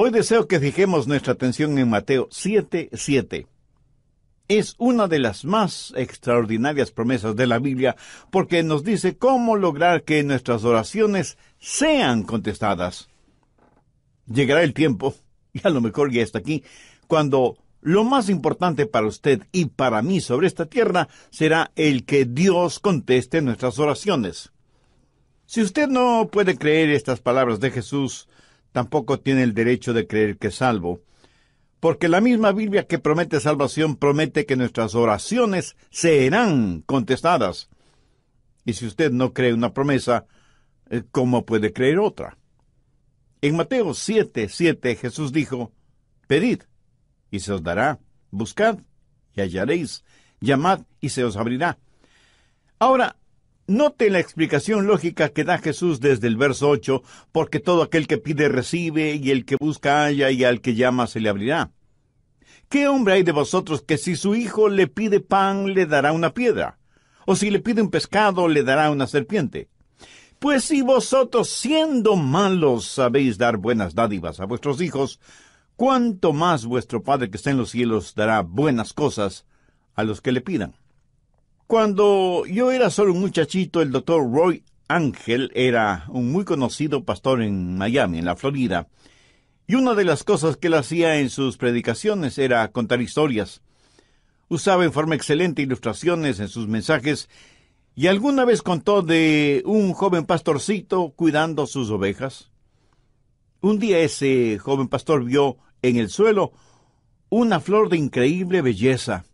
Hoy deseo que fijemos nuestra atención en Mateo 7:7. 7. Es una de las más extraordinarias promesas de la Biblia porque nos dice cómo lograr que nuestras oraciones sean contestadas. Llegará el tiempo, y a lo mejor ya está aquí, cuando lo más importante para usted y para mí sobre esta tierra será el que Dios conteste nuestras oraciones. Si usted no puede creer estas palabras de Jesús, tampoco tiene el derecho de creer que es salvo, porque la misma Biblia que promete salvación promete que nuestras oraciones serán contestadas. Y si usted no cree una promesa, eh, ¿cómo puede creer otra? En Mateo 7, 7 Jesús dijo, Pedid, y se os dará, buscad, y hallaréis, llamad, y se os abrirá. Ahora, Note la explicación lógica que da Jesús desde el verso 8, porque todo aquel que pide recibe, y el que busca halla, y al que llama se le abrirá. ¿Qué hombre hay de vosotros que si su hijo le pide pan le dará una piedra? ¿O si le pide un pescado le dará una serpiente? Pues si vosotros siendo malos sabéis dar buenas dádivas a vuestros hijos, cuánto más vuestro Padre que está en los cielos dará buenas cosas a los que le pidan. Cuando yo era solo un muchachito, el doctor Roy Ángel era un muy conocido pastor en Miami, en la Florida. Y una de las cosas que él hacía en sus predicaciones era contar historias. Usaba en forma excelente ilustraciones en sus mensajes y alguna vez contó de un joven pastorcito cuidando sus ovejas. Un día ese joven pastor vio en el suelo una flor de increíble belleza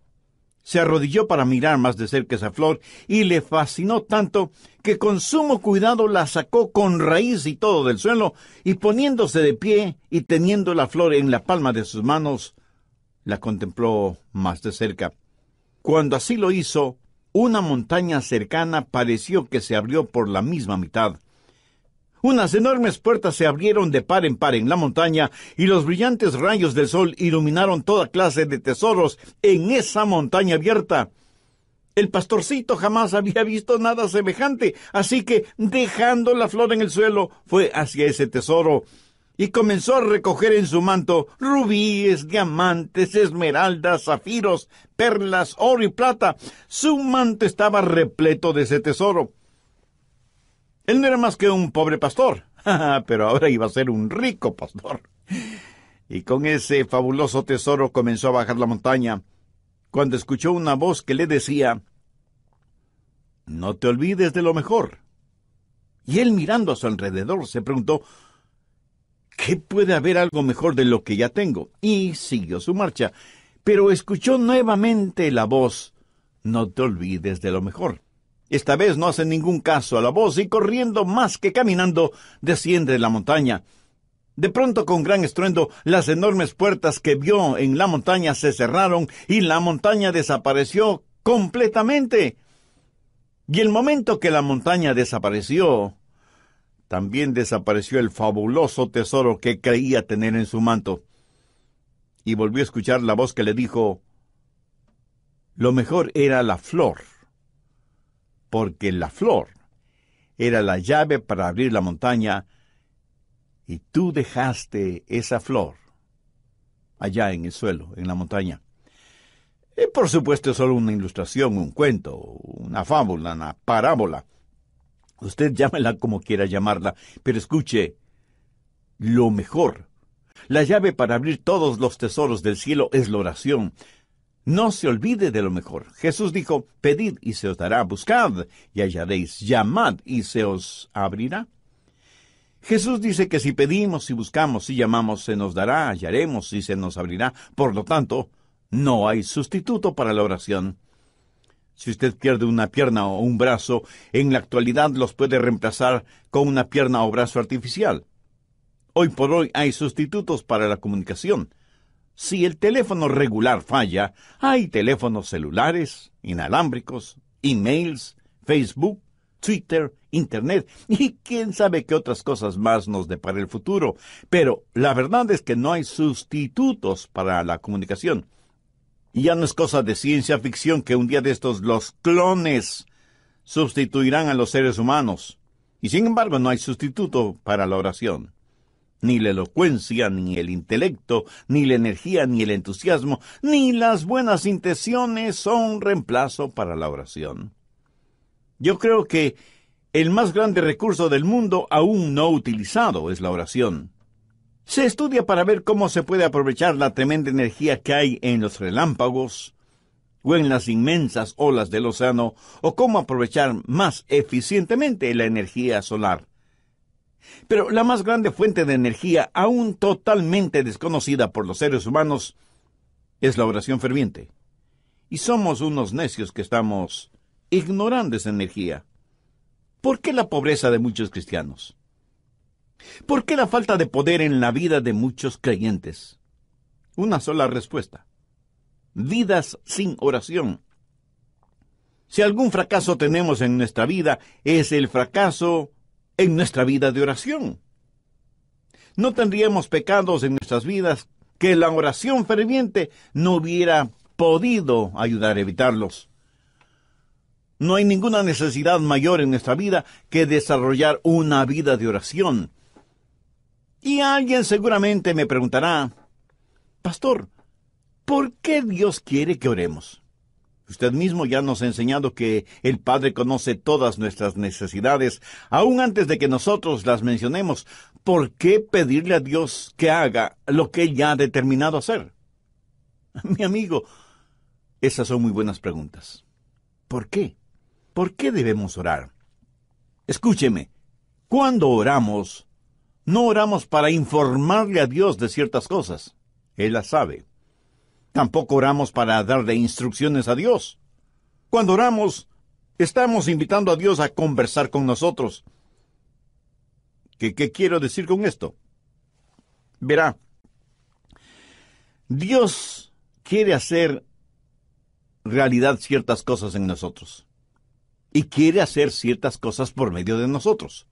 se arrodilló para mirar más de cerca esa flor y le fascinó tanto que con sumo cuidado la sacó con raíz y todo del suelo y poniéndose de pie y teniendo la flor en la palma de sus manos, la contempló más de cerca. Cuando así lo hizo, una montaña cercana pareció que se abrió por la misma mitad. Unas enormes puertas se abrieron de par en par en la montaña y los brillantes rayos del sol iluminaron toda clase de tesoros en esa montaña abierta. El pastorcito jamás había visto nada semejante, así que, dejando la flor en el suelo, fue hacia ese tesoro y comenzó a recoger en su manto rubíes, diamantes, esmeraldas, zafiros, perlas, oro y plata. Su manto estaba repleto de ese tesoro. Él no era más que un pobre pastor, pero ahora iba a ser un rico pastor. Y con ese fabuloso tesoro comenzó a bajar la montaña, cuando escuchó una voz que le decía, No te olvides de lo mejor. Y él mirando a su alrededor se preguntó, ¿qué puede haber algo mejor de lo que ya tengo? Y siguió su marcha, pero escuchó nuevamente la voz, No te olvides de lo mejor. Esta vez no hace ningún caso a la voz y corriendo más que caminando desciende la montaña. De pronto, con gran estruendo, las enormes puertas que vio en la montaña se cerraron y la montaña desapareció completamente. Y el momento que la montaña desapareció, también desapareció el fabuloso tesoro que creía tener en su manto. Y volvió a escuchar la voz que le dijo, Lo mejor era la flor porque la flor era la llave para abrir la montaña, y tú dejaste esa flor allá en el suelo, en la montaña. Y por supuesto es solo una ilustración, un cuento, una fábula, una parábola. Usted llámela como quiera llamarla, pero escuche, lo mejor, la llave para abrir todos los tesoros del cielo es la oración, no se olvide de lo mejor. Jesús dijo, pedid y se os dará, buscad y hallaréis, llamad y se os abrirá. Jesús dice que si pedimos, y buscamos, y llamamos, se nos dará, hallaremos y se nos abrirá. Por lo tanto, no hay sustituto para la oración. Si usted pierde una pierna o un brazo, en la actualidad los puede reemplazar con una pierna o brazo artificial. Hoy por hoy hay sustitutos para la comunicación. Si el teléfono regular falla, hay teléfonos celulares, inalámbricos, emails, Facebook, Twitter, Internet y quién sabe qué otras cosas más nos depara el futuro. Pero la verdad es que no hay sustitutos para la comunicación. Y ya no es cosa de ciencia ficción que un día de estos los clones sustituirán a los seres humanos. Y sin embargo no hay sustituto para la oración ni la elocuencia, ni el intelecto, ni la energía, ni el entusiasmo, ni las buenas intenciones son reemplazo para la oración. Yo creo que el más grande recurso del mundo aún no utilizado es la oración. Se estudia para ver cómo se puede aprovechar la tremenda energía que hay en los relámpagos o en las inmensas olas del océano, o cómo aprovechar más eficientemente la energía solar. Pero la más grande fuente de energía, aún totalmente desconocida por los seres humanos, es la oración ferviente. Y somos unos necios que estamos ignorando esa energía. ¿Por qué la pobreza de muchos cristianos? ¿Por qué la falta de poder en la vida de muchos creyentes? Una sola respuesta. Vidas sin oración. Si algún fracaso tenemos en nuestra vida, es el fracaso en nuestra vida de oración. No tendríamos pecados en nuestras vidas que la oración ferviente no hubiera podido ayudar a evitarlos. No hay ninguna necesidad mayor en nuestra vida que desarrollar una vida de oración. Y alguien seguramente me preguntará, Pastor, ¿por qué Dios quiere que oremos? Usted mismo ya nos ha enseñado que el Padre conoce todas nuestras necesidades, aún antes de que nosotros las mencionemos. ¿Por qué pedirle a Dios que haga lo que Él ya ha determinado hacer? Mi amigo, esas son muy buenas preguntas. ¿Por qué? ¿Por qué debemos orar? Escúcheme, cuando oramos, no oramos para informarle a Dios de ciertas cosas. Él las sabe tampoco oramos para darle instrucciones a Dios. Cuando oramos, estamos invitando a Dios a conversar con nosotros. ¿Qué, quiero decir con esto? Verá, Dios quiere hacer realidad ciertas cosas en nosotros y quiere hacer ciertas cosas por medio de nosotros.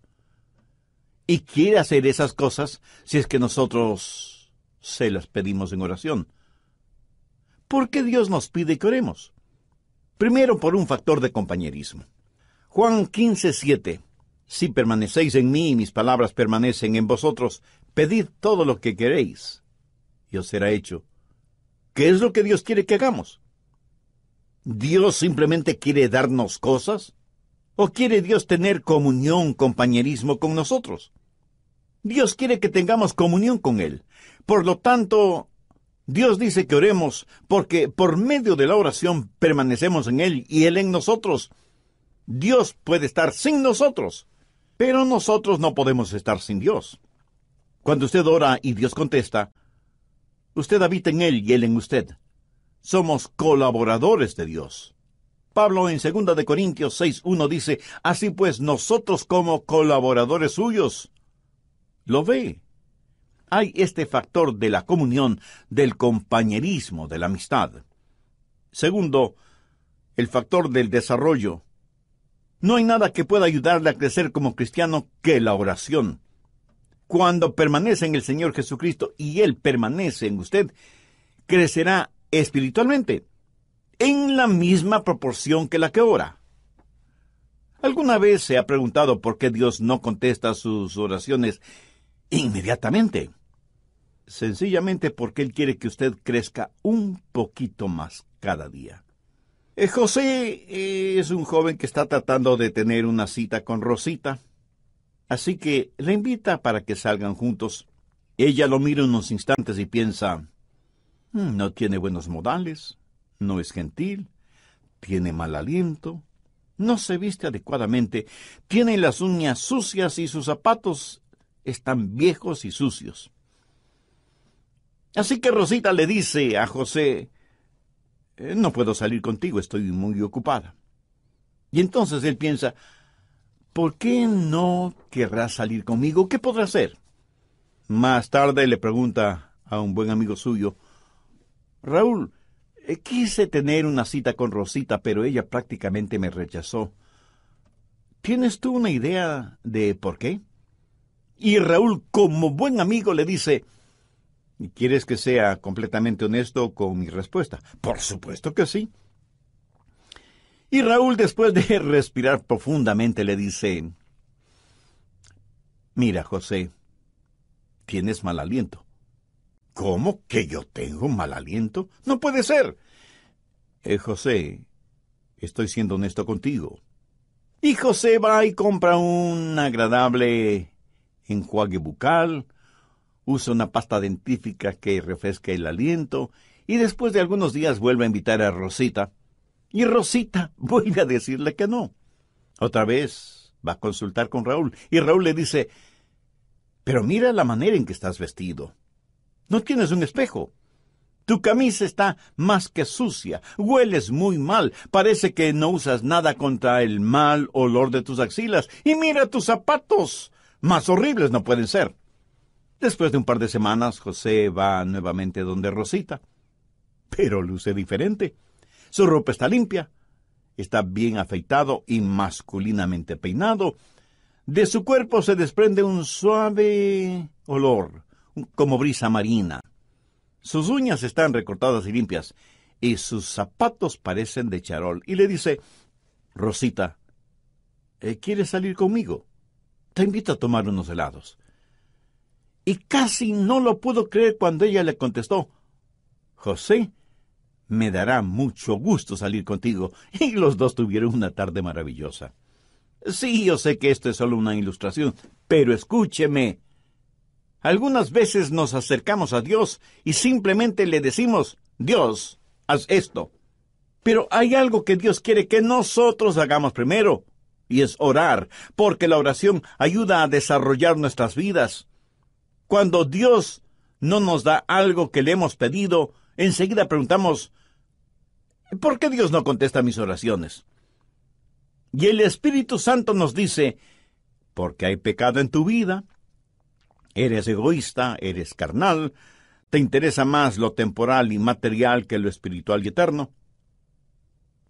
Y quiere hacer esas cosas si es que nosotros se las pedimos en oración. ¿por qué Dios nos pide que oremos? Primero por un factor de compañerismo. Juan 15:7 Si permanecéis en mí y mis palabras permanecen en vosotros, pedid todo lo que queréis y os será hecho. ¿Qué es lo que Dios quiere que hagamos? ¿Dios simplemente quiere darnos cosas? ¿O quiere Dios tener comunión, compañerismo con nosotros? Dios quiere que tengamos comunión con Él. Por lo tanto, Dios dice que oremos porque por medio de la oración permanecemos en Él y Él en nosotros. Dios puede estar sin nosotros, pero nosotros no podemos estar sin Dios. Cuando usted ora y Dios contesta, usted habita en Él y Él en usted. Somos colaboradores de Dios. Pablo en 2 de Corintios 6:1 dice, "Así pues nosotros como colaboradores suyos." Lo ve hay este factor de la comunión, del compañerismo, de la amistad. Segundo, el factor del desarrollo. No hay nada que pueda ayudarle a crecer como cristiano que la oración. Cuando permanece en el Señor Jesucristo y Él permanece en usted, crecerá espiritualmente en la misma proporción que la que ora. ¿Alguna vez se ha preguntado por qué Dios no contesta sus oraciones inmediatamente? sencillamente porque Él quiere que usted crezca un poquito más cada día. Eh, José eh, es un joven que está tratando de tener una cita con Rosita, así que le invita para que salgan juntos. Ella lo mira unos instantes y piensa, hmm, no tiene buenos modales, no es gentil, tiene mal aliento, no se viste adecuadamente, tiene las uñas sucias y sus zapatos están viejos y sucios. Así que Rosita le dice a José, eh, no puedo salir contigo, estoy muy ocupada. Y entonces él piensa, ¿por qué no querrás salir conmigo? ¿Qué podrá hacer? Más tarde le pregunta a un buen amigo suyo, Raúl, eh, quise tener una cita con Rosita, pero ella prácticamente me rechazó. ¿Tienes tú una idea de por qué? Y Raúl, como buen amigo, le dice, ¿Quieres que sea completamente honesto con mi respuesta? Por supuesto que sí. Y Raúl, después de respirar profundamente, le dice, Mira, José, tienes mal aliento. ¿Cómo que yo tengo mal aliento? No puede ser. Eh, José, estoy siendo honesto contigo. Y José va y compra un agradable enjuague bucal, usa una pasta dentífica que refresca el aliento y después de algunos días vuelve a invitar a Rosita. Y Rosita vuelve a decirle que no. Otra vez va a consultar con Raúl y Raúl le dice, pero mira la manera en que estás vestido. No tienes un espejo. Tu camisa está más que sucia, hueles muy mal, parece que no usas nada contra el mal olor de tus axilas. Y mira tus zapatos. Más horribles no pueden ser. Después de un par de semanas, José va nuevamente donde Rosita. Pero luce diferente. Su ropa está limpia, está bien afeitado y masculinamente peinado. De su cuerpo se desprende un suave olor, como brisa marina. Sus uñas están recortadas y limpias, y sus zapatos parecen de charol. Y le dice, Rosita, eh, ¿quieres salir conmigo? Te invito a tomar unos helados y casi no lo pudo creer cuando ella le contestó, José, me dará mucho gusto salir contigo. Y los dos tuvieron una tarde maravillosa. Sí, yo sé que esto es solo una ilustración, pero escúcheme. Algunas veces nos acercamos a Dios y simplemente le decimos, Dios, haz esto. Pero hay algo que Dios quiere que nosotros hagamos primero, y es orar, porque la oración ayuda a desarrollar nuestras vidas. Cuando Dios no nos da algo que le hemos pedido, enseguida preguntamos, ¿por qué Dios no contesta mis oraciones? Y el Espíritu Santo nos dice, porque hay pecado en tu vida, eres egoísta, eres carnal, te interesa más lo temporal y material que lo espiritual y eterno.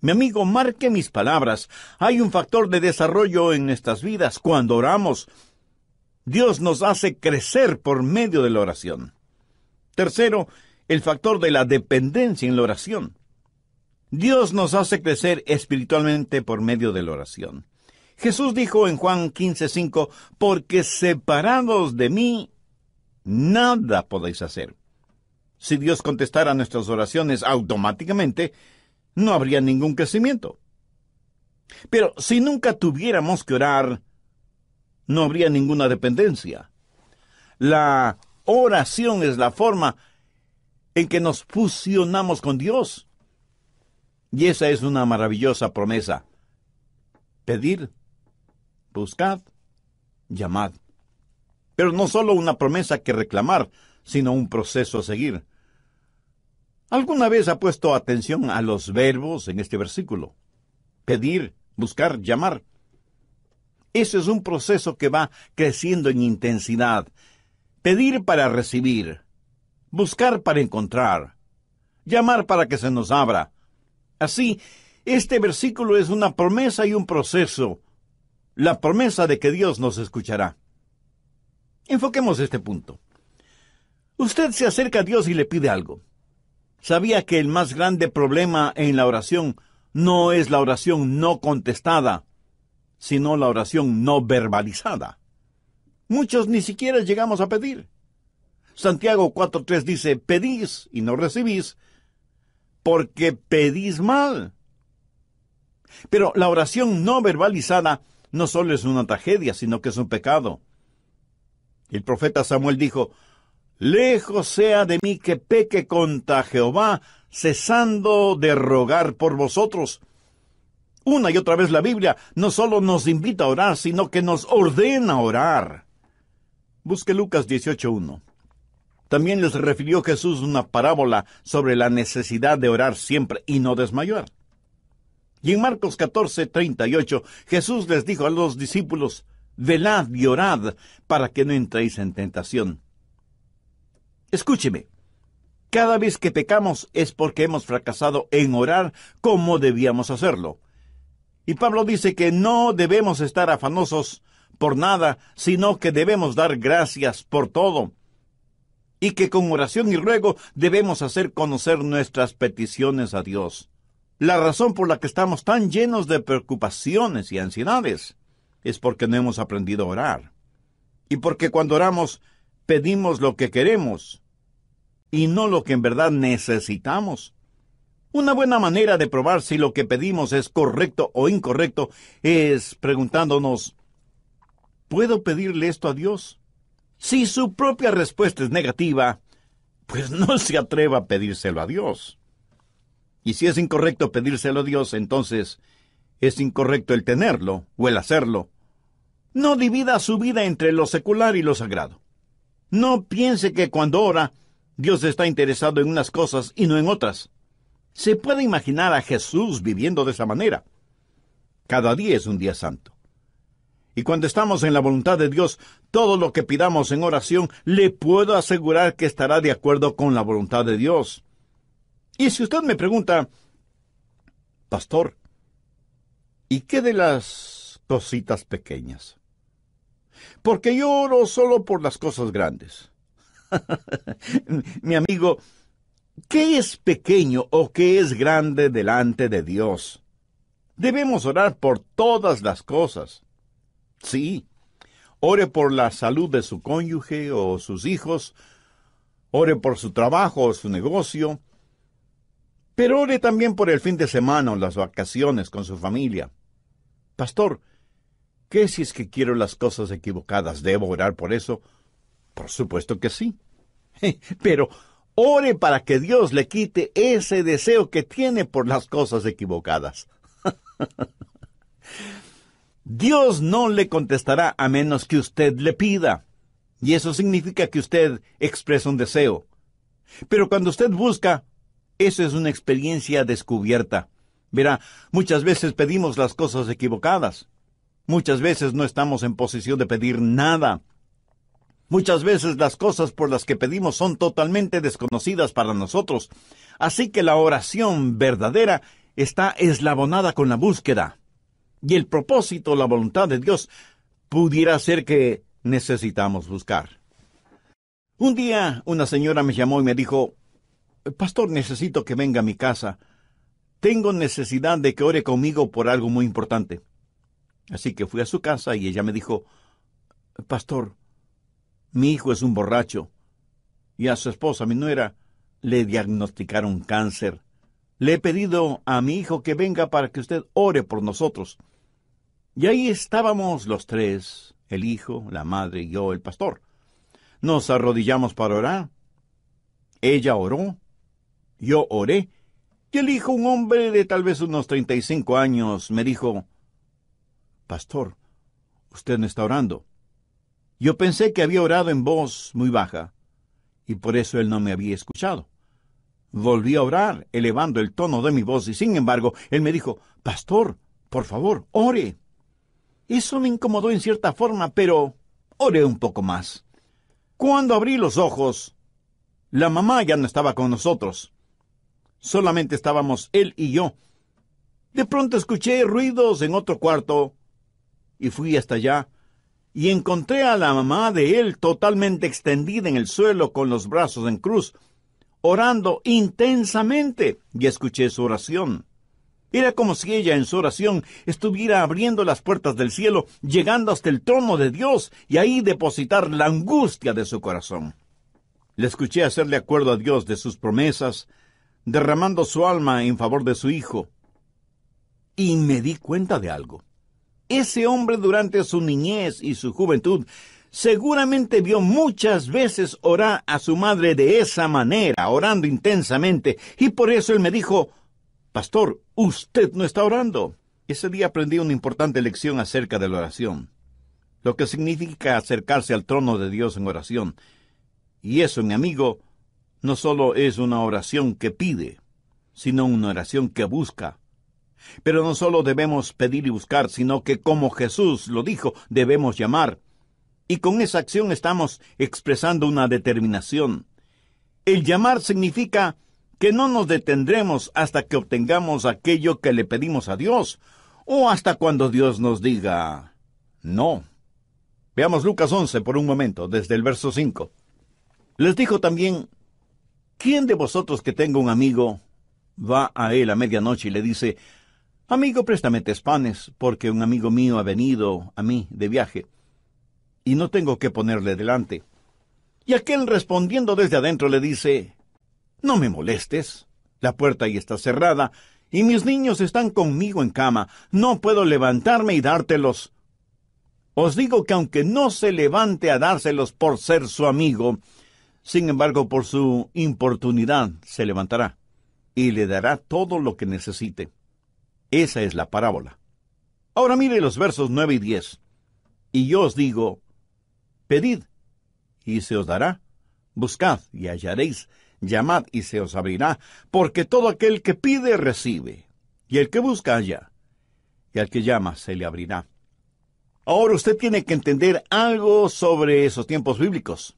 Mi amigo, marque mis palabras. Hay un factor de desarrollo en estas vidas. Cuando oramos, Dios nos hace crecer por medio de la oración. Tercero, el factor de la dependencia en la oración. Dios nos hace crecer espiritualmente por medio de la oración. Jesús dijo en Juan 15:5, porque separados de mí, nada podéis hacer. Si Dios contestara nuestras oraciones automáticamente, no habría ningún crecimiento. Pero si nunca tuviéramos que orar, no habría ninguna dependencia. La oración es la forma en que nos fusionamos con Dios. Y esa es una maravillosa promesa. Pedir, buscad, llamad. Pero no solo una promesa que reclamar, sino un proceso a seguir. ¿Alguna vez ha puesto atención a los verbos en este versículo? Pedir, buscar, llamar. Eso es un proceso que va creciendo en intensidad. Pedir para recibir, buscar para encontrar, llamar para que se nos abra. Así, este versículo es una promesa y un proceso, la promesa de que Dios nos escuchará. Enfoquemos este punto. Usted se acerca a Dios y le pide algo. ¿Sabía que el más grande problema en la oración no es la oración no contestada, sino la oración no verbalizada. Muchos ni siquiera llegamos a pedir. Santiago 4.3 dice, pedís y no recibís, porque pedís mal. Pero la oración no verbalizada no solo es una tragedia, sino que es un pecado. El profeta Samuel dijo, Lejos sea de mí que peque contra Jehová, cesando de rogar por vosotros, una y otra vez la Biblia no solo nos invita a orar, sino que nos ordena orar. Busque Lucas 18.1. También les refirió Jesús una parábola sobre la necesidad de orar siempre y no desmayar. Y en Marcos 14.38 Jesús les dijo a los discípulos, velad y orad para que no entréis en tentación. Escúcheme, cada vez que pecamos es porque hemos fracasado en orar como debíamos hacerlo. Y Pablo dice que no debemos estar afanosos por nada, sino que debemos dar gracias por todo. Y que con oración y ruego debemos hacer conocer nuestras peticiones a Dios. La razón por la que estamos tan llenos de preocupaciones y ansiedades es porque no hemos aprendido a orar. Y porque cuando oramos pedimos lo que queremos y no lo que en verdad necesitamos. Una buena manera de probar si lo que pedimos es correcto o incorrecto es preguntándonos, ¿puedo pedirle esto a Dios? Si su propia respuesta es negativa, pues no se atreva a pedírselo a Dios. Y si es incorrecto pedírselo a Dios, entonces es incorrecto el tenerlo o el hacerlo. No divida su vida entre lo secular y lo sagrado. No piense que cuando ora, Dios está interesado en unas cosas y no en otras. ¿Se puede imaginar a Jesús viviendo de esa manera? Cada día es un día santo. Y cuando estamos en la voluntad de Dios, todo lo que pidamos en oración, le puedo asegurar que estará de acuerdo con la voluntad de Dios. Y si usted me pregunta, Pastor, ¿y qué de las cositas pequeñas? Porque yo oro solo por las cosas grandes. Mi amigo, ¿Qué es pequeño o qué es grande delante de Dios? Debemos orar por todas las cosas. Sí, ore por la salud de su cónyuge o sus hijos, ore por su trabajo o su negocio, pero ore también por el fin de semana o las vacaciones con su familia. Pastor, ¿qué si es que quiero las cosas equivocadas? ¿Debo orar por eso? Por supuesto que sí. Pero Ore para que Dios le quite ese deseo que tiene por las cosas equivocadas. Dios no le contestará a menos que usted le pida. Y eso significa que usted expresa un deseo. Pero cuando usted busca, eso es una experiencia descubierta. Verá, muchas veces pedimos las cosas equivocadas. Muchas veces no estamos en posición de pedir nada. Muchas veces las cosas por las que pedimos son totalmente desconocidas para nosotros, así que la oración verdadera está eslabonada con la búsqueda. Y el propósito, la voluntad de Dios, pudiera ser que necesitamos buscar. Un día una señora me llamó y me dijo, Pastor, necesito que venga a mi casa. Tengo necesidad de que ore conmigo por algo muy importante. Así que fui a su casa y ella me dijo, Pastor, mi hijo es un borracho. Y a su esposa, mi nuera, le diagnosticaron cáncer. Le he pedido a mi hijo que venga para que usted ore por nosotros. Y ahí estábamos los tres, el hijo, la madre y yo, el pastor. Nos arrodillamos para orar. Ella oró, yo oré, y el hijo, un hombre de tal vez unos 35 años, me dijo, Pastor, usted no está orando. Yo pensé que había orado en voz muy baja, y por eso él no me había escuchado. Volví a orar, elevando el tono de mi voz, y sin embargo, él me dijo, Pastor, por favor, ore. Eso me incomodó en cierta forma, pero oré un poco más. Cuando abrí los ojos, la mamá ya no estaba con nosotros. Solamente estábamos él y yo. De pronto escuché ruidos en otro cuarto y fui hasta allá y encontré a la mamá de él totalmente extendida en el suelo con los brazos en cruz, orando intensamente y escuché su oración. Era como si ella en su oración estuviera abriendo las puertas del cielo, llegando hasta el trono de Dios y ahí depositar la angustia de su corazón. Le escuché hacerle acuerdo a Dios de sus promesas, derramando su alma en favor de su hijo. Y me di cuenta de algo. Ese hombre durante su niñez y su juventud seguramente vio muchas veces orar a su madre de esa manera, orando intensamente, y por eso él me dijo, Pastor, usted no está orando. Ese día aprendí una importante lección acerca de la oración, lo que significa acercarse al trono de Dios en oración. Y eso, mi amigo, no solo es una oración que pide, sino una oración que busca, pero no solo debemos pedir y buscar, sino que como Jesús lo dijo, debemos llamar. Y con esa acción estamos expresando una determinación. El llamar significa que no nos detendremos hasta que obtengamos aquello que le pedimos a Dios, o hasta cuando Dios nos diga no. Veamos Lucas 11 por un momento, desde el verso 5. Les dijo también, ¿quién de vosotros que tenga un amigo va a él a medianoche y le dice, Amigo, préstame tespanes, panes, porque un amigo mío ha venido a mí de viaje, y no tengo que ponerle delante. Y aquel respondiendo desde adentro le dice, No me molestes, la puerta ahí está cerrada, y mis niños están conmigo en cama, no puedo levantarme y dártelos. Os digo que aunque no se levante a dárselos por ser su amigo, sin embargo por su importunidad se levantará, y le dará todo lo que necesite. Esa es la parábola. Ahora mire los versos 9 y 10. Y yo os digo, pedid y se os dará, buscad y hallaréis, llamad y se os abrirá, porque todo aquel que pide recibe, y el que busca halla, y al que llama se le abrirá. Ahora usted tiene que entender algo sobre esos tiempos bíblicos.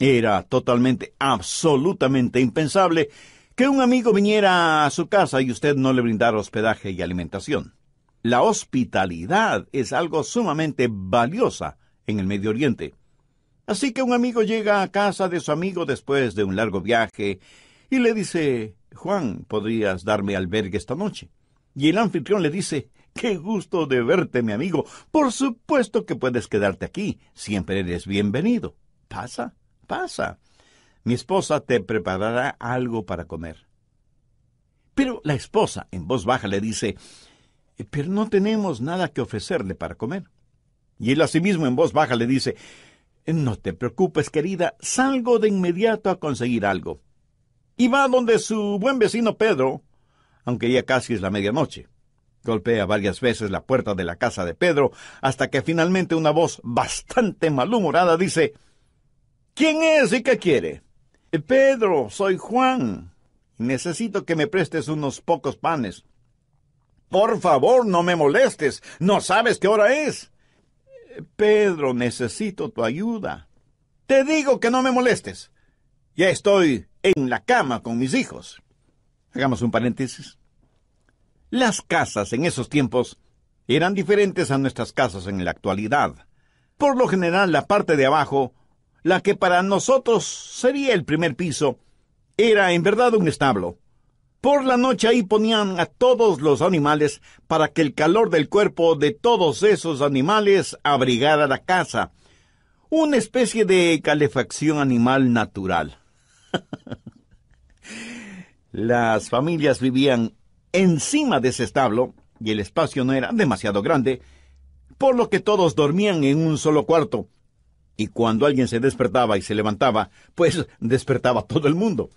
Era totalmente, absolutamente impensable que un amigo viniera a su casa y usted no le brindara hospedaje y alimentación. La hospitalidad es algo sumamente valiosa en el Medio Oriente. Así que un amigo llega a casa de su amigo después de un largo viaje y le dice, Juan, ¿podrías darme albergue esta noche? Y el anfitrión le dice, Qué gusto de verte, mi amigo. Por supuesto que puedes quedarte aquí. Siempre eres bienvenido. Pasa, pasa mi esposa te preparará algo para comer. Pero la esposa, en voz baja, le dice, pero no tenemos nada que ofrecerle para comer. Y él asimismo en voz baja le dice, no te preocupes, querida, salgo de inmediato a conseguir algo. Y va donde su buen vecino Pedro, aunque ya casi es la medianoche. Golpea varias veces la puerta de la casa de Pedro, hasta que finalmente una voz bastante malhumorada dice, ¿Quién es y qué quiere? Eh, Pedro, soy Juan. Necesito que me prestes unos pocos panes. Por favor, no me molestes. No sabes qué hora es. Eh, Pedro, necesito tu ayuda. Te digo que no me molestes. Ya estoy en la cama con mis hijos. Hagamos un paréntesis. Las casas en esos tiempos eran diferentes a nuestras casas en la actualidad. Por lo general, la parte de abajo la que para nosotros sería el primer piso, era en verdad un establo. Por la noche ahí ponían a todos los animales para que el calor del cuerpo de todos esos animales abrigara la casa. Una especie de calefacción animal natural. Las familias vivían encima de ese establo y el espacio no era demasiado grande, por lo que todos dormían en un solo cuarto, y cuando alguien se despertaba y se levantaba, pues despertaba todo el mundo.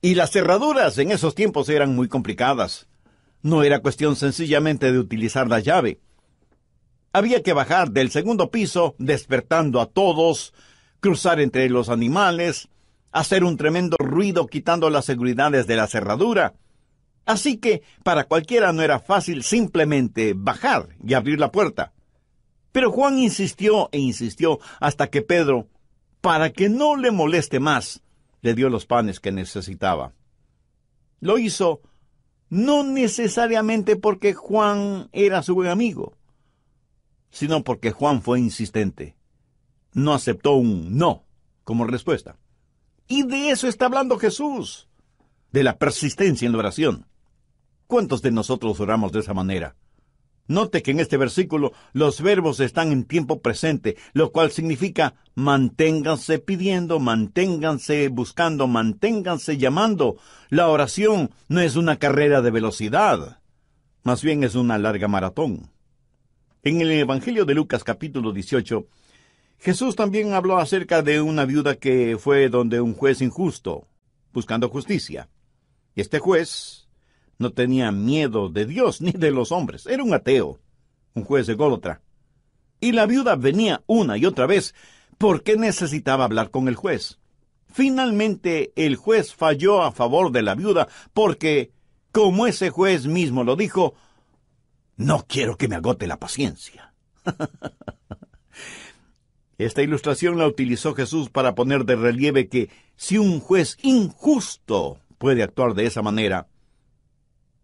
Y las cerraduras en esos tiempos eran muy complicadas. No era cuestión sencillamente de utilizar la llave. Había que bajar del segundo piso despertando a todos, cruzar entre los animales, hacer un tremendo ruido quitando las seguridades de la cerradura. Así que para cualquiera no era fácil simplemente bajar y abrir la puerta. Pero Juan insistió e insistió hasta que Pedro, para que no le moleste más, le dio los panes que necesitaba. Lo hizo no necesariamente porque Juan era su buen amigo, sino porque Juan fue insistente. No aceptó un no como respuesta. Y de eso está hablando Jesús, de la persistencia en la oración. ¿Cuántos de nosotros oramos de esa manera? Note que en este versículo los verbos están en tiempo presente, lo cual significa manténganse pidiendo, manténganse buscando, manténganse llamando. La oración no es una carrera de velocidad, más bien es una larga maratón. En el Evangelio de Lucas capítulo 18, Jesús también habló acerca de una viuda que fue donde un juez injusto, buscando justicia. Y este juez, no tenía miedo de Dios ni de los hombres. Era un ateo, un juez de Golotra. Y la viuda venía una y otra vez porque necesitaba hablar con el juez. Finalmente el juez falló a favor de la viuda porque, como ese juez mismo lo dijo, no quiero que me agote la paciencia. Esta ilustración la utilizó Jesús para poner de relieve que si un juez injusto puede actuar de esa manera,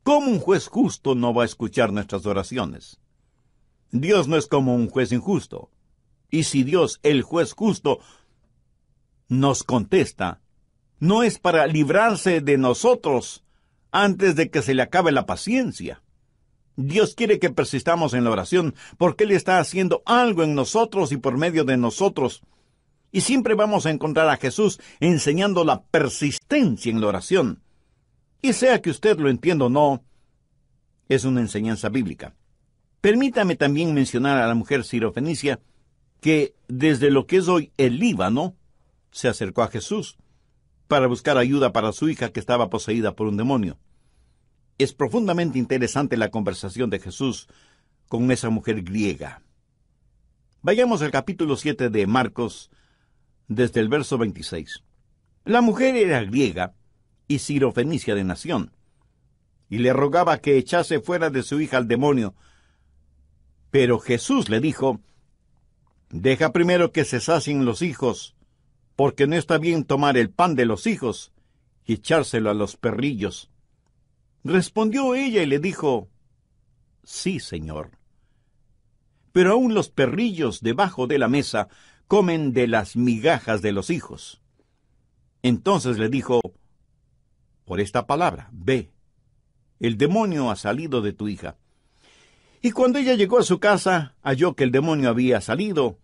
¿Cómo un juez justo no va a escuchar nuestras oraciones? Dios no es como un juez injusto. Y si Dios, el juez justo, nos contesta, no es para librarse de nosotros antes de que se le acabe la paciencia. Dios quiere que persistamos en la oración porque Él está haciendo algo en nosotros y por medio de nosotros. Y siempre vamos a encontrar a Jesús enseñando la persistencia en la oración. Y sea que usted lo entienda o no, es una enseñanza bíblica. Permítame también mencionar a la mujer sirofenicia que desde lo que es hoy el Líbano se acercó a Jesús para buscar ayuda para su hija que estaba poseída por un demonio. Es profundamente interesante la conversación de Jesús con esa mujer griega. Vayamos al capítulo 7 de Marcos, desde el verso 26. La mujer era griega y Sirofenicia de Nación, y le rogaba que echase fuera de su hija al demonio. Pero Jesús le dijo, Deja primero que se sacien los hijos, porque no está bien tomar el pan de los hijos y echárselo a los perrillos. Respondió ella y le dijo, Sí, señor. Pero aún los perrillos debajo de la mesa comen de las migajas de los hijos. Entonces le dijo, por esta palabra, ve, el demonio ha salido de tu hija. Y cuando ella llegó a su casa, halló que el demonio había salido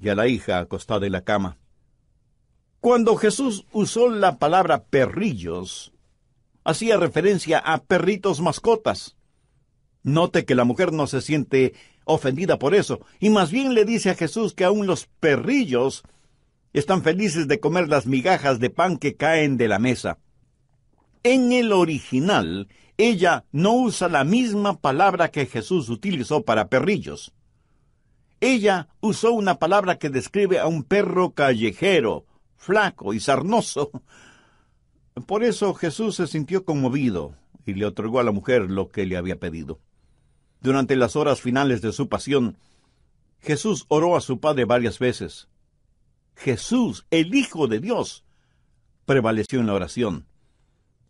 y a la hija acostada en la cama. Cuando Jesús usó la palabra perrillos, hacía referencia a perritos mascotas. Note que la mujer no se siente ofendida por eso, y más bien le dice a Jesús que aún los perrillos están felices de comer las migajas de pan que caen de la mesa. En el original, ella no usa la misma palabra que Jesús utilizó para perrillos. Ella usó una palabra que describe a un perro callejero, flaco y sarnoso. Por eso Jesús se sintió conmovido y le otorgó a la mujer lo que le había pedido. Durante las horas finales de su pasión, Jesús oró a su Padre varias veces. Jesús, el Hijo de Dios, prevaleció en la oración.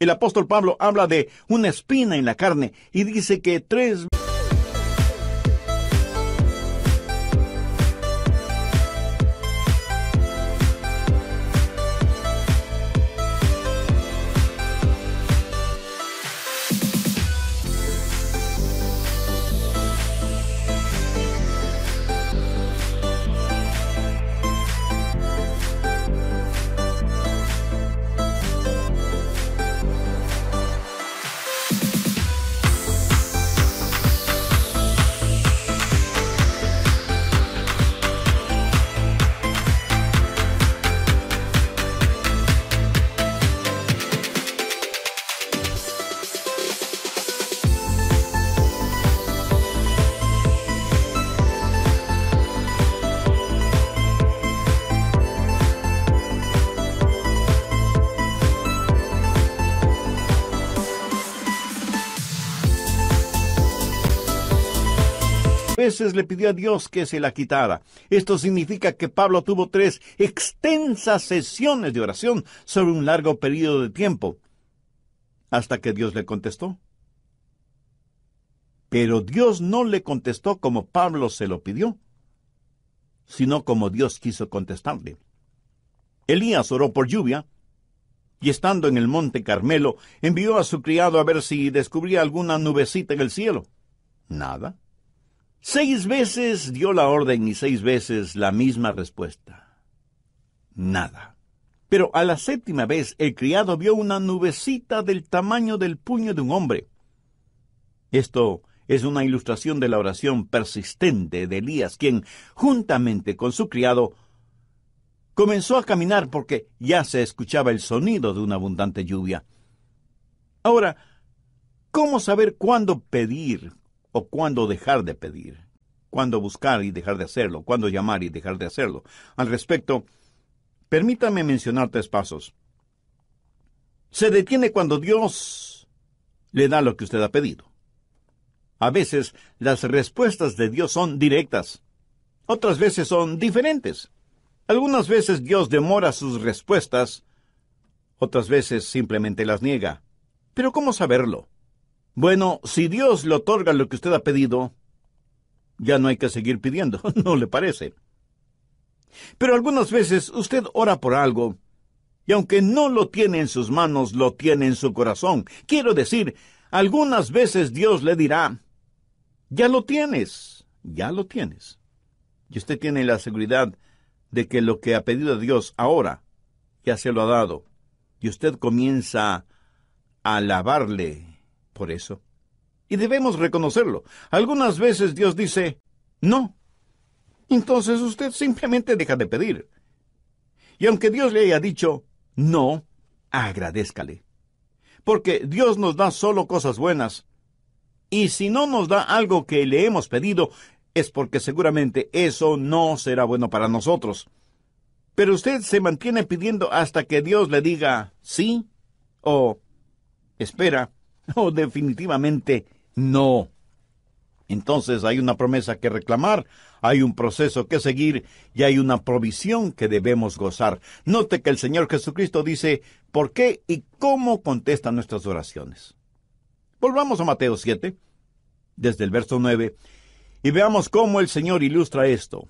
El apóstol Pablo habla de una espina en la carne y dice que tres le pidió a Dios que se la quitara. Esto significa que Pablo tuvo tres extensas sesiones de oración sobre un largo periodo de tiempo, hasta que Dios le contestó. Pero Dios no le contestó como Pablo se lo pidió, sino como Dios quiso contestarle. Elías oró por lluvia, y estando en el monte Carmelo, envió a su criado a ver si descubría alguna nubecita en el cielo. Nada. Seis veces dio la orden y seis veces la misma respuesta. Nada. Pero a la séptima vez el criado vio una nubecita del tamaño del puño de un hombre. Esto es una ilustración de la oración persistente de Elías, quien, juntamente con su criado, comenzó a caminar porque ya se escuchaba el sonido de una abundante lluvia. Ahora, ¿cómo saber cuándo pedir, o cuándo dejar de pedir, cuándo buscar y dejar de hacerlo, cuándo llamar y dejar de hacerlo. Al respecto, permítame mencionar tres pasos. Se detiene cuando Dios le da lo que usted ha pedido. A veces las respuestas de Dios son directas, otras veces son diferentes. Algunas veces Dios demora sus respuestas, otras veces simplemente las niega. Pero ¿cómo saberlo? Bueno, si Dios le otorga lo que usted ha pedido, ya no hay que seguir pidiendo, ¿no le parece? Pero algunas veces usted ora por algo, y aunque no lo tiene en sus manos, lo tiene en su corazón. Quiero decir, algunas veces Dios le dirá, ya lo tienes, ya lo tienes. Y usted tiene la seguridad de que lo que ha pedido a Dios ahora, ya se lo ha dado. Y usted comienza a alabarle eso. Y debemos reconocerlo. Algunas veces Dios dice, no. Entonces usted simplemente deja de pedir. Y aunque Dios le haya dicho, no, agradézcale. Porque Dios nos da solo cosas buenas. Y si no nos da algo que le hemos pedido, es porque seguramente eso no será bueno para nosotros. Pero usted se mantiene pidiendo hasta que Dios le diga sí o espera no, definitivamente no. Entonces hay una promesa que reclamar, hay un proceso que seguir y hay una provisión que debemos gozar. Note que el Señor Jesucristo dice por qué y cómo contesta nuestras oraciones. Volvamos a Mateo 7, desde el verso 9, y veamos cómo el Señor ilustra esto.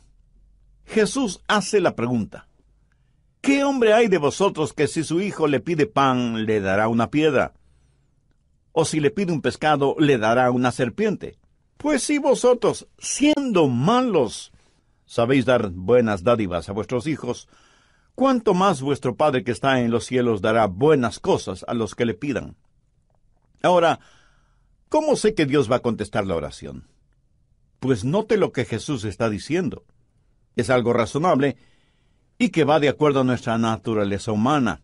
Jesús hace la pregunta, ¿qué hombre hay de vosotros que si su hijo le pide pan le dará una piedra? o si le pide un pescado, le dará una serpiente. Pues si vosotros, siendo malos, sabéis dar buenas dádivas a vuestros hijos, cuánto más vuestro Padre que está en los cielos dará buenas cosas a los que le pidan. Ahora, ¿cómo sé que Dios va a contestar la oración? Pues note lo que Jesús está diciendo. Es algo razonable y que va de acuerdo a nuestra naturaleza humana.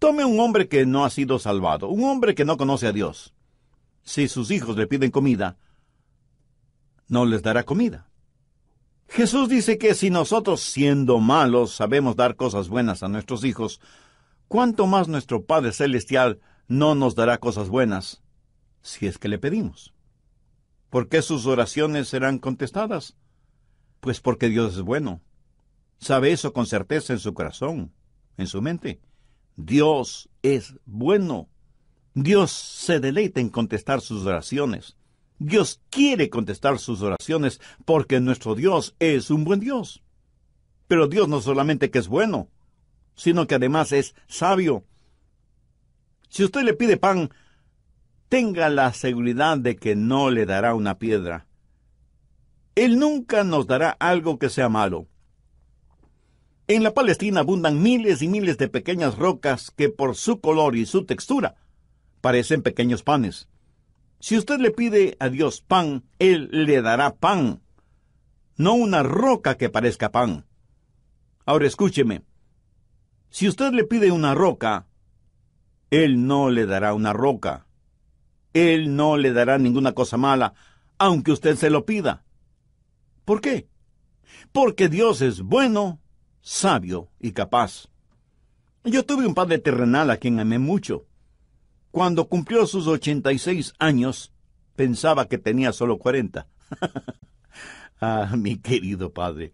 Tome un hombre que no ha sido salvado, un hombre que no conoce a Dios. Si sus hijos le piden comida, no les dará comida. Jesús dice que si nosotros, siendo malos, sabemos dar cosas buenas a nuestros hijos, ¿cuánto más nuestro Padre Celestial no nos dará cosas buenas si es que le pedimos? ¿Por qué sus oraciones serán contestadas? Pues porque Dios es bueno. Sabe eso con certeza en su corazón, en su mente. Dios es bueno. Dios se deleita en contestar sus oraciones. Dios quiere contestar sus oraciones porque nuestro Dios es un buen Dios. Pero Dios no solamente que es bueno, sino que además es sabio. Si usted le pide pan, tenga la seguridad de que no le dará una piedra. Él nunca nos dará algo que sea malo. En la Palestina abundan miles y miles de pequeñas rocas que por su color y su textura parecen pequeños panes. Si usted le pide a Dios pan, Él le dará pan, no una roca que parezca pan. Ahora escúcheme, si usted le pide una roca, Él no le dará una roca. Él no le dará ninguna cosa mala, aunque usted se lo pida. ¿Por qué? Porque Dios es bueno sabio y capaz. Yo tuve un padre terrenal a quien amé mucho. Cuando cumplió sus 86 años, pensaba que tenía solo 40. ah, mi querido padre.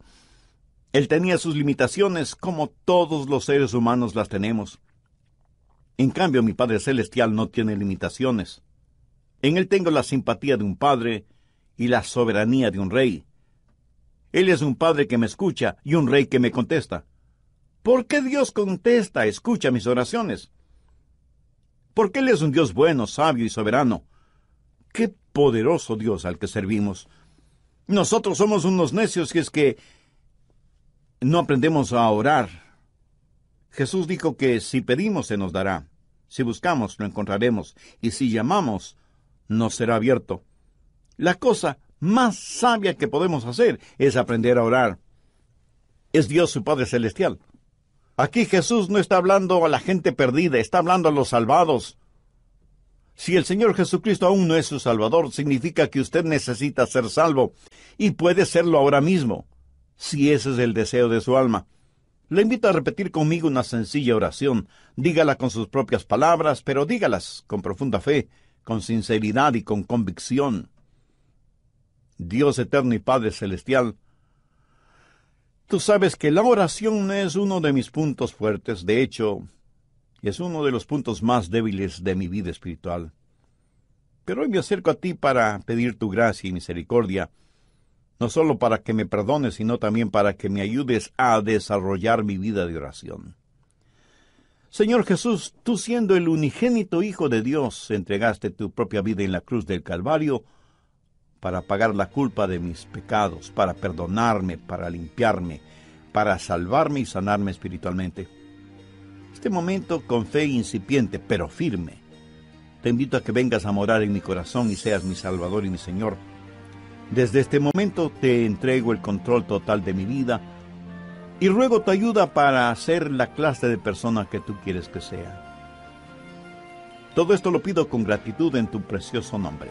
Él tenía sus limitaciones como todos los seres humanos las tenemos. En cambio, mi Padre Celestial no tiene limitaciones. En Él tengo la simpatía de un Padre y la soberanía de un Rey. Él es un Padre que me escucha y un Rey que me contesta. ¿Por qué Dios contesta, escucha mis oraciones? Porque Él es un Dios bueno, sabio y soberano. Qué poderoso Dios al que servimos. Nosotros somos unos necios y es que no aprendemos a orar. Jesús dijo que si pedimos se nos dará, si buscamos lo encontraremos y si llamamos nos será abierto. La cosa más sabia que podemos hacer es aprender a orar. Es Dios su Padre Celestial. Aquí Jesús no está hablando a la gente perdida, está hablando a los salvados. Si el Señor Jesucristo aún no es su Salvador, significa que usted necesita ser salvo, y puede serlo ahora mismo, si ese es el deseo de su alma. Le invito a repetir conmigo una sencilla oración. Dígala con sus propias palabras, pero dígalas con profunda fe, con sinceridad y con convicción. Dios eterno y Padre Celestial, tú sabes que la oración es uno de mis puntos fuertes, de hecho, es uno de los puntos más débiles de mi vida espiritual. Pero hoy me acerco a ti para pedir tu gracia y misericordia, no solo para que me perdones, sino también para que me ayudes a desarrollar mi vida de oración. Señor Jesús, tú siendo el unigénito Hijo de Dios, entregaste tu propia vida en la cruz del Calvario para pagar la culpa de mis pecados, para perdonarme, para limpiarme, para salvarme y sanarme espiritualmente. Este momento con fe incipiente, pero firme. Te invito a que vengas a morar en mi corazón y seas mi Salvador y mi Señor. Desde este momento te entrego el control total de mi vida y ruego tu ayuda para ser la clase de persona que tú quieres que sea. Todo esto lo pido con gratitud en tu precioso nombre.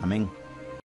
Amén.